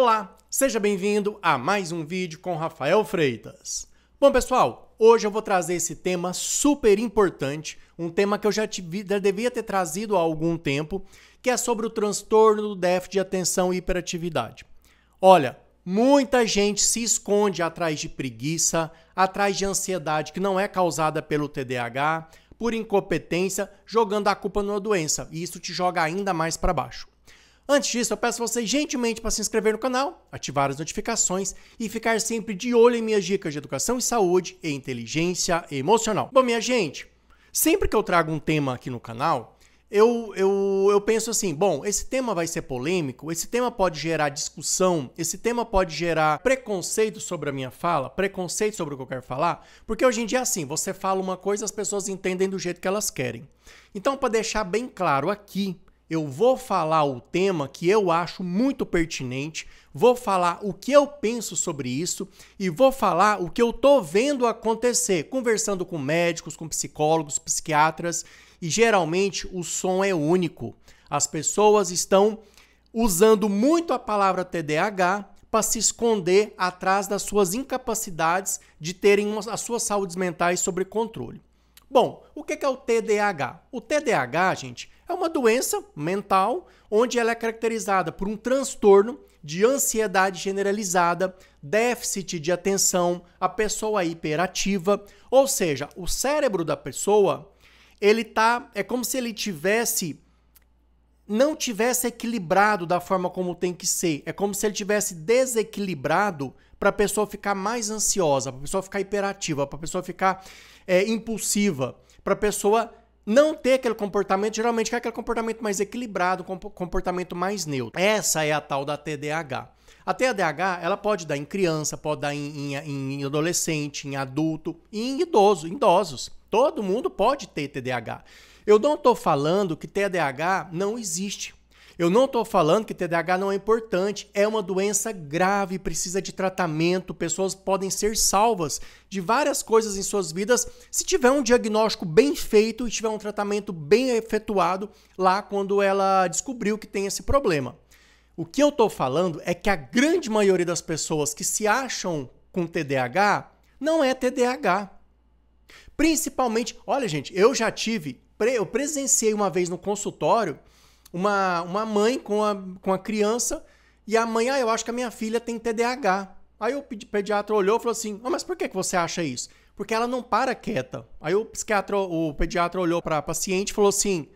Olá, seja bem-vindo a mais um vídeo com Rafael Freitas. Bom, pessoal, hoje eu vou trazer esse tema super importante, um tema que eu já, já devia ter trazido há algum tempo, que é sobre o transtorno do déficit de atenção e hiperatividade. Olha, muita gente se esconde atrás de preguiça, atrás de ansiedade que não é causada pelo TDAH, por incompetência, jogando a culpa numa doença, e isso te joga ainda mais para baixo. Antes disso, eu peço você gentilmente para se inscrever no canal, ativar as notificações e ficar sempre de olho em minhas dicas de educação e saúde e inteligência emocional. Bom, minha gente, sempre que eu trago um tema aqui no canal, eu, eu, eu penso assim: bom, esse tema vai ser polêmico, esse tema pode gerar discussão, esse tema pode gerar preconceito sobre a minha fala, preconceito sobre o que eu quero falar, porque hoje em dia é assim: você fala uma coisa, as pessoas entendem do jeito que elas querem. Então, para deixar bem claro aqui, eu vou falar o tema que eu acho muito pertinente, vou falar o que eu penso sobre isso e vou falar o que eu tô vendo acontecer, conversando com médicos, com psicólogos, psiquiatras, e geralmente o som é único. As pessoas estão usando muito a palavra TDAH para se esconder atrás das suas incapacidades de terem as suas saúdes mentais sob controle. Bom, o que é o TDAH? O TDAH, gente, é uma doença mental onde ela é caracterizada por um transtorno de ansiedade generalizada, déficit de atenção, a pessoa hiperativa, ou seja, o cérebro da pessoa, ele tá é como se ele tivesse não tivesse equilibrado da forma como tem que ser. É como se ele tivesse desequilibrado para a pessoa ficar mais ansiosa, para a pessoa ficar hiperativa, para a pessoa ficar é, impulsiva, para a pessoa não ter aquele comportamento, geralmente quer é aquele comportamento mais equilibrado, comportamento mais neutro. Essa é a tal da TDAH. A TDAH, ela pode dar em criança, pode dar em, em, em adolescente, em adulto e em idoso, em idosos. Todo mundo pode ter TDAH. Eu não estou falando que TDAH não existe. Eu não estou falando que TDAH não é importante, é uma doença grave, precisa de tratamento, pessoas podem ser salvas de várias coisas em suas vidas se tiver um diagnóstico bem feito e tiver um tratamento bem efetuado lá quando ela descobriu que tem esse problema. O que eu estou falando é que a grande maioria das pessoas que se acham com TDAH não é TDAH. Principalmente, olha gente, eu já tive, eu presenciei uma vez no consultório uma, uma mãe com a, com a criança e a mãe, ah, eu acho que a minha filha tem TDAH. Aí o pediatra olhou e falou assim: ah, mas por que, que você acha isso? Porque ela não para quieta. Aí o psiquiatra, o pediatra olhou para a paciente e falou assim: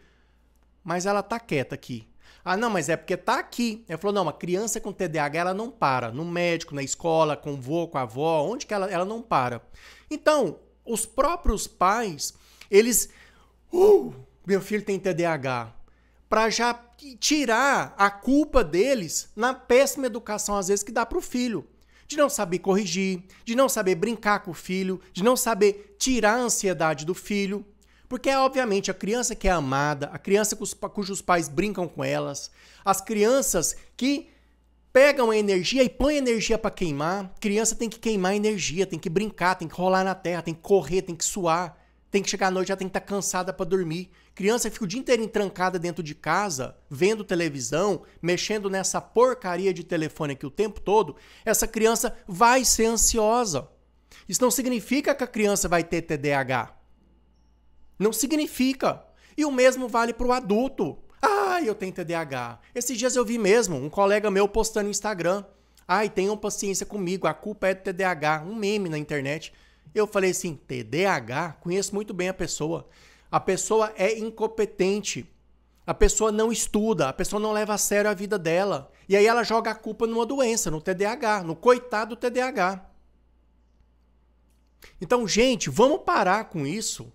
mas ela tá quieta aqui. Ah, não, mas é porque tá aqui. Ela falou: não, uma criança com TDAH ela não para. No médico, na escola, com o vô, com a avó, onde que ela, ela não para. Então, os próprios pais, eles. Uh, meu filho tem TDAH para já tirar a culpa deles na péssima educação, às vezes, que dá para o filho. De não saber corrigir, de não saber brincar com o filho, de não saber tirar a ansiedade do filho. Porque, é, obviamente, a criança que é amada, a criança cujos pais brincam com elas, as crianças que pegam a energia e põem energia para queimar, criança tem que queimar energia, tem que brincar, tem que rolar na terra, tem que correr, tem que suar tem que chegar à noite, já tem que estar tá cansada para dormir. Criança fica o dia inteiro trancada dentro de casa, vendo televisão, mexendo nessa porcaria de telefone aqui o tempo todo. Essa criança vai ser ansiosa. Isso não significa que a criança vai ter TDAH. Não significa. E o mesmo vale para o adulto. Ah, eu tenho TDAH. Esses dias eu vi mesmo um colega meu postando no Instagram. Ai, tenham paciência comigo, a culpa é do TDAH. Um meme na internet. Eu falei assim: TDAH, conheço muito bem a pessoa. A pessoa é incompetente. A pessoa não estuda, a pessoa não leva a sério a vida dela. E aí ela joga a culpa numa doença, no TDAH, no coitado TDAH. Então, gente, vamos parar com isso.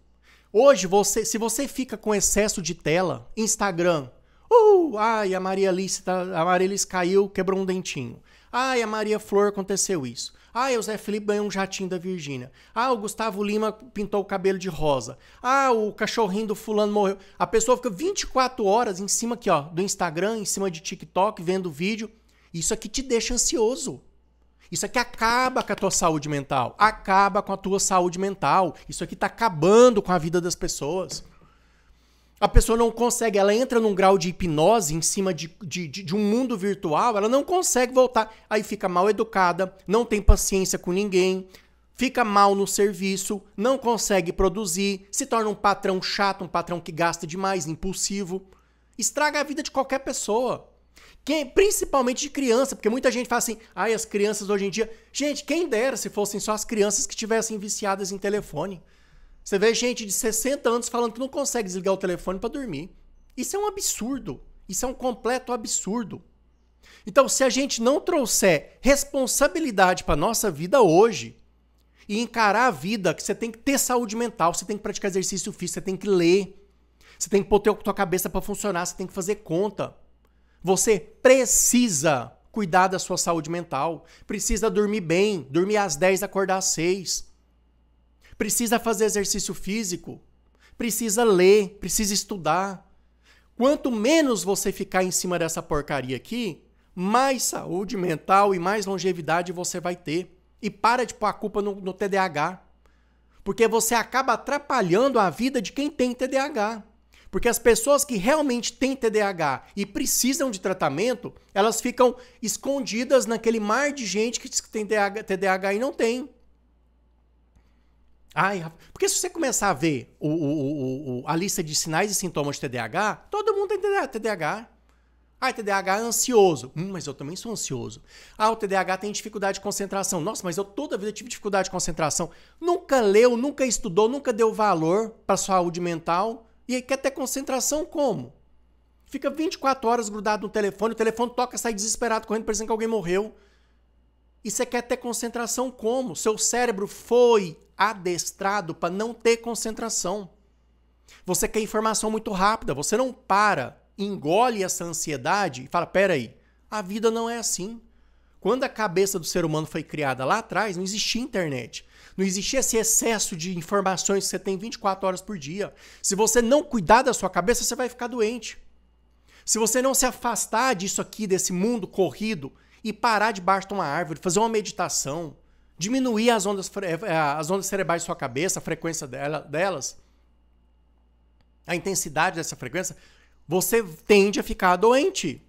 Hoje, você, se você fica com excesso de tela, Instagram, uh, ai, a Maria Alice, tá, a Maria Alice caiu, quebrou um dentinho. Ai, a Maria Flor aconteceu isso. Ah, o Zé Felipe ganhou um jatinho da Virgínia. Ah, o Gustavo Lima pintou o cabelo de rosa. Ah, o cachorrinho do fulano morreu. A pessoa fica 24 horas em cima aqui, ó, do Instagram, em cima de TikTok, vendo vídeo. Isso aqui é te deixa ansioso. Isso aqui é acaba com a tua saúde mental. Acaba com a tua saúde mental. Isso aqui é tá acabando com a vida das pessoas. A pessoa não consegue, ela entra num grau de hipnose em cima de, de, de, um mundo virtual, ela não consegue voltar. Aí fica mal educada, não tem paciência com ninguém, fica mal no serviço, não consegue produzir, se torna um patrão chato, um patrão que gasta demais, impulsivo. Estraga a vida de qualquer pessoa. Quem, principalmente de criança, porque muita gente fala assim, ai, ah, as crianças hoje em dia. Gente, quem dera se fossem só as crianças que estivessem viciadas em telefone. Você vê gente de 60 anos falando que não consegue desligar o telefone para dormir. Isso é um absurdo. Isso é um completo absurdo. Então, se a gente não trouxer responsabilidade para nossa vida hoje e encarar a vida que você tem que ter saúde mental, você tem que praticar exercício físico, você tem que ler, você tem que pôr a tua cabeça para funcionar, você tem que fazer conta. Você precisa cuidar da sua saúde mental, precisa dormir bem, dormir às 10, acordar às 6 precisa fazer exercício físico, precisa ler, precisa estudar. Quanto menos você ficar em cima dessa porcaria aqui, mais saúde mental e mais longevidade você vai ter. E para de pôr a culpa no, no TDAH. Porque você acaba atrapalhando a vida de quem tem TDAH. Porque as pessoas que realmente têm TDAH e precisam de tratamento, elas ficam escondidas naquele mar de gente que diz que tem TDAH e não tem. Ai, porque se você começar a ver o, o, o, a lista de sinais e sintomas de TDAH, todo mundo tem TDAH. Ah, TDAH é ansioso. Hum, mas eu também sou ansioso. Ah, o TDAH tem dificuldade de concentração. Nossa, mas eu toda vida tive dificuldade de concentração. Nunca leu, nunca estudou, nunca deu valor para saúde mental. E aí quer ter concentração como? Fica 24 horas grudado no telefone, o telefone toca, sai desesperado correndo pensando que alguém morreu. E você quer ter concentração como? Seu cérebro foi adestrado para não ter concentração. Você quer informação muito rápida, você não para, engole essa ansiedade e fala: peraí, a vida não é assim. Quando a cabeça do ser humano foi criada lá atrás, não existia internet. Não existia esse excesso de informações que você tem 24 horas por dia. Se você não cuidar da sua cabeça, você vai ficar doente. Se você não se afastar disso aqui, desse mundo corrido, e parar debaixo de uma árvore, fazer uma meditação, diminuir as ondas, eh, eh, as ondas cerebrais de sua cabeça, a frequência dela, delas, a intensidade dessa frequência, você tende a ficar doente.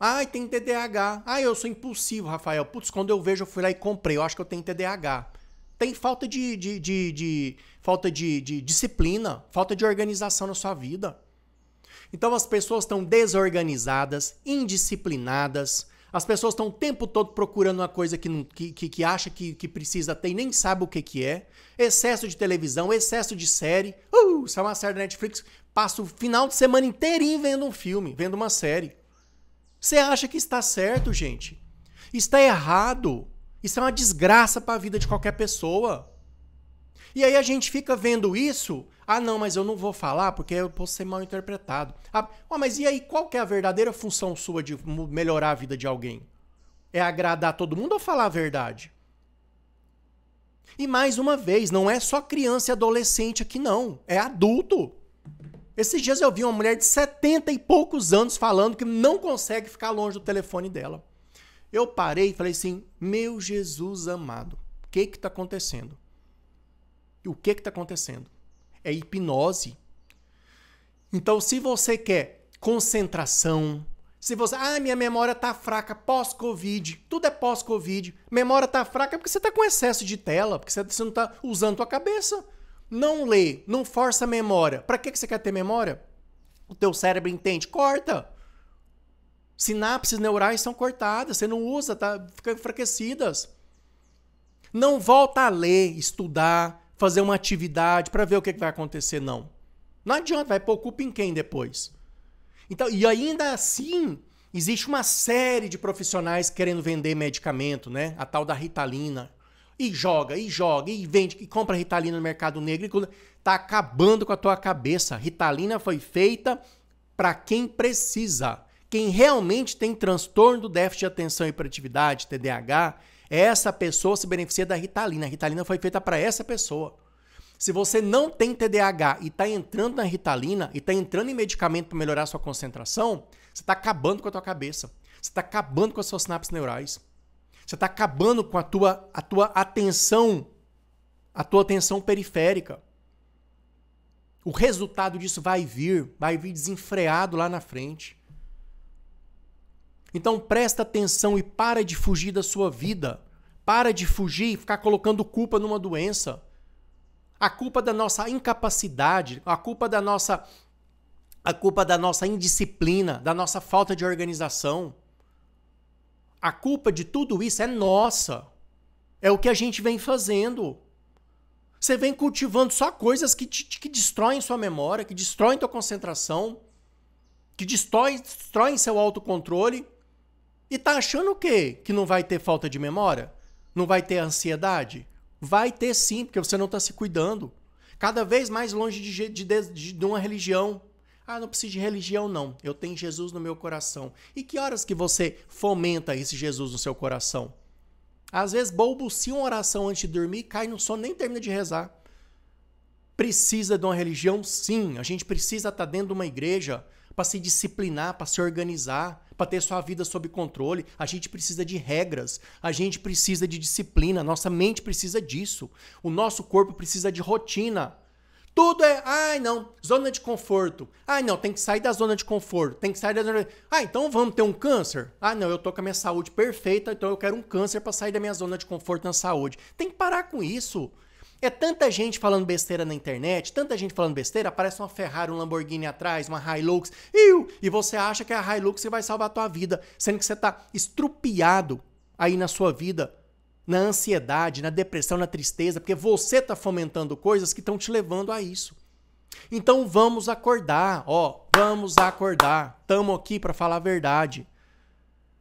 Ai, tem TDAH. Ai, eu sou impulsivo, Rafael. Putz, quando eu vejo, eu fui lá e comprei. Eu acho que eu tenho TDAH. Tem falta de, de, de, de falta de, de disciplina, falta de organização na sua vida. Então as pessoas estão desorganizadas, indisciplinadas, as pessoas estão o tempo todo procurando uma coisa que, que, que, que acha que, que precisa ter e nem sabe o que, que é. Excesso de televisão, excesso de série. Uh, é uma série da Netflix, passa o final de semana inteirinho vendo um filme, vendo uma série. Você acha que está certo, gente? Está errado. Isso é uma desgraça para a vida de qualquer pessoa. E aí a gente fica vendo isso ah, não, mas eu não vou falar porque eu posso ser mal interpretado. Ah, mas e aí, qual que é a verdadeira função sua de melhorar a vida de alguém? É agradar todo mundo ou falar a verdade? E mais uma vez, não é só criança e adolescente aqui, não. É adulto. Esses dias eu vi uma mulher de 70 e poucos anos falando que não consegue ficar longe do telefone dela. Eu parei e falei assim: Meu Jesus amado, o que que está acontecendo? O que está acontecendo? é hipnose. Então, se você quer concentração, se você, ah, minha memória tá fraca pós-Covid, tudo é pós-Covid. Memória tá fraca porque você tá com excesso de tela, porque você não tá usando tua cabeça. Não lê, não força a memória. Para que que você quer ter memória? O teu cérebro entende, corta. Sinapses neurais são cortadas, você não usa, tá, fica enfraquecidas. Não volta a ler, estudar, fazer uma atividade para ver o que, que vai acontecer, não. Não adianta, vai pôr culpa em quem depois. Então, e ainda assim, existe uma série de profissionais querendo vender medicamento, né? A tal da Ritalina. E joga, e joga, e vende, e compra Ritalina no mercado negro. está acabando com a tua cabeça. Ritalina foi feita para quem precisa. Quem realmente tem transtorno do déficit de atenção e hiperatividade, TDAH, essa pessoa se beneficia da Ritalina. A Ritalina foi feita para essa pessoa. Se você não tem TDAH e está entrando na Ritalina e está entrando em medicamento para melhorar a sua concentração, você está acabando com a tua cabeça. Você está acabando com as suas sinapses neurais. Você está acabando com a tua, a tua atenção, a tua atenção periférica. O resultado disso vai vir, vai vir desenfreado lá na frente. Então presta atenção e para de fugir da sua vida. Para de fugir e ficar colocando culpa numa doença. A culpa da nossa incapacidade, a culpa da nossa a culpa da nossa indisciplina, da nossa falta de organização. A culpa de tudo isso é nossa. É o que a gente vem fazendo. Você vem cultivando só coisas que, te, que destroem sua memória, que destroem tua concentração, que destroem, destroem seu autocontrole e tá achando o quê? Que não vai ter falta de memória? Não vai ter ansiedade? Vai ter sim, porque você não está se cuidando. Cada vez mais longe de, de, de, de uma religião. Ah, não preciso de religião, não. Eu tenho Jesus no meu coração. E que horas que você fomenta esse Jesus no seu coração? Às vezes, se uma oração antes de dormir, cai no sono, nem termina de rezar. Precisa de uma religião? Sim. A gente precisa estar tá dentro de uma igreja para se disciplinar, para se organizar, para ter sua vida sob controle, a gente precisa de regras, a gente precisa de disciplina, nossa mente precisa disso, o nosso corpo precisa de rotina. Tudo é, ai não, zona de conforto. Ai não, tem que sair da zona de conforto, tem que sair da zona. Ah, então vamos ter um câncer? Ah, não, eu tô com a minha saúde perfeita, então eu quero um câncer para sair da minha zona de conforto na saúde. Tem que parar com isso. É tanta gente falando besteira na internet, tanta gente falando besteira, aparece uma Ferrari, um Lamborghini atrás, uma Hilux, iu, e você acha que a Hilux vai salvar a tua vida, sendo que você tá estrupiado aí na sua vida, na ansiedade, na depressão, na tristeza, porque você tá fomentando coisas que estão te levando a isso. Então vamos acordar, ó, vamos acordar. Tamo aqui para falar a verdade.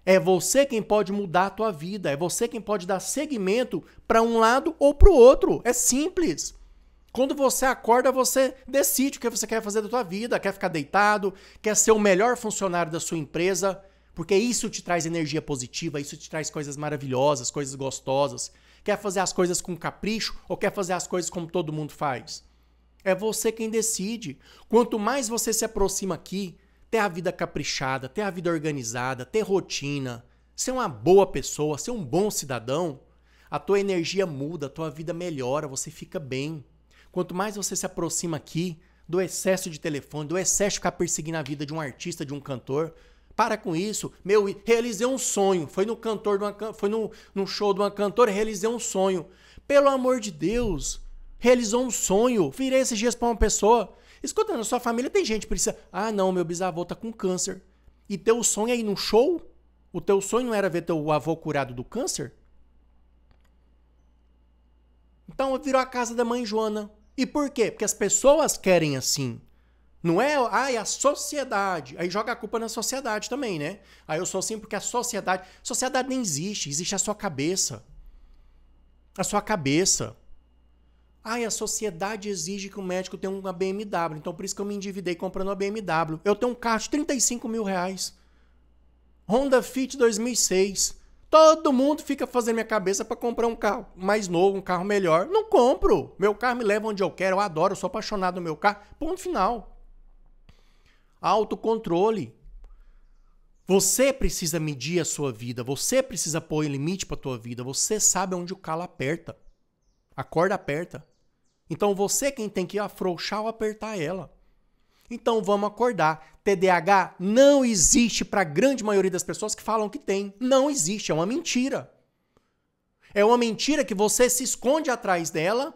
É você quem pode mudar a tua vida, é você quem pode dar segmento para um lado ou para o outro. É simples. Quando você acorda, você decide o que você quer fazer da tua vida, quer ficar deitado, quer ser o melhor funcionário da sua empresa, porque isso te traz energia positiva, isso te traz coisas maravilhosas, coisas gostosas. Quer fazer as coisas com capricho ou quer fazer as coisas como todo mundo faz? É você quem decide. Quanto mais você se aproxima aqui, ter a vida caprichada, ter a vida organizada, ter rotina, ser uma boa pessoa, ser um bom cidadão, a tua energia muda, a tua vida melhora, você fica bem. Quanto mais você se aproxima aqui do excesso de telefone, do excesso de ficar perseguindo a vida de um artista, de um cantor, para com isso. Meu, realizei um sonho. Foi no cantor de uma, foi no, no show de uma cantora, realizei um sonho. Pelo amor de Deus, realizou um sonho. Virei esses dias para uma pessoa. Escuta, na sua família tem gente que precisa. Ah, não, meu bisavô tá com câncer. E teu sonho é ir num show? O teu sonho não era ver teu avô curado do câncer? Então virou a casa da mãe Joana. E por quê? Porque as pessoas querem assim. Não é, ah, é a sociedade. Aí joga a culpa na sociedade também, né? Aí eu sou assim porque a sociedade. Sociedade nem existe, existe a sua cabeça. A sua cabeça. Ai, a sociedade exige que o médico tenha uma BMW, então por isso que eu me endividei comprando uma BMW. Eu tenho um carro de 35 mil reais. Honda Fit 2006. Todo mundo fica fazendo minha cabeça para comprar um carro mais novo, um carro melhor. Não compro. Meu carro me leva onde eu quero, eu adoro, eu sou apaixonado no meu carro. Ponto final. Autocontrole. Você precisa medir a sua vida, você precisa pôr limite para tua vida, você sabe onde o calo aperta. A corda aperta. Então você é quem tem que afrouxar ou apertar ela. Então vamos acordar. TDAH não existe para a grande maioria das pessoas que falam que tem. Não existe, é uma mentira. É uma mentira que você se esconde atrás dela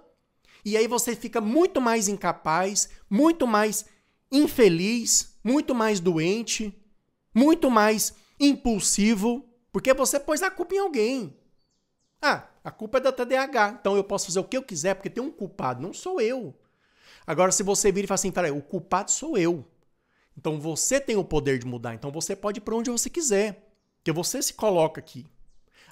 e aí você fica muito mais incapaz, muito mais infeliz, muito mais doente, muito mais impulsivo, porque você pôs a culpa em alguém. Ah, a culpa é da TDAH, então eu posso fazer o que eu quiser porque tem um culpado, não sou eu. Agora, se você vir e fala assim, peraí, o culpado sou eu. Então você tem o poder de mudar, então você pode ir para onde você quiser, porque você se coloca aqui.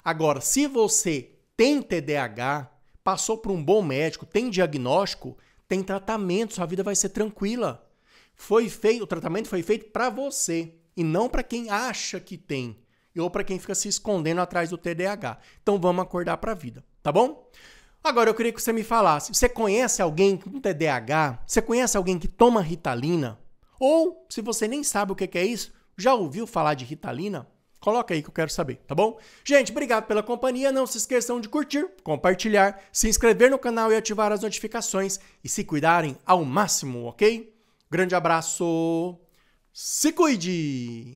Agora, se você tem TDAH, passou por um bom médico, tem diagnóstico, tem tratamento, sua vida vai ser tranquila. Foi feito, o tratamento foi feito para você e não para quem acha que tem ou para quem fica se escondendo atrás do TDAH. Então vamos acordar para a vida, tá bom? Agora eu queria que você me falasse, você conhece alguém com TDAH? Você conhece alguém que toma Ritalina? Ou se você nem sabe o que é isso, já ouviu falar de Ritalina? Coloca aí que eu quero saber, tá bom? Gente, obrigado pela companhia. Não se esqueçam de curtir, compartilhar, se inscrever no canal e ativar as notificações e se cuidarem ao máximo, ok? Grande abraço. Se cuide!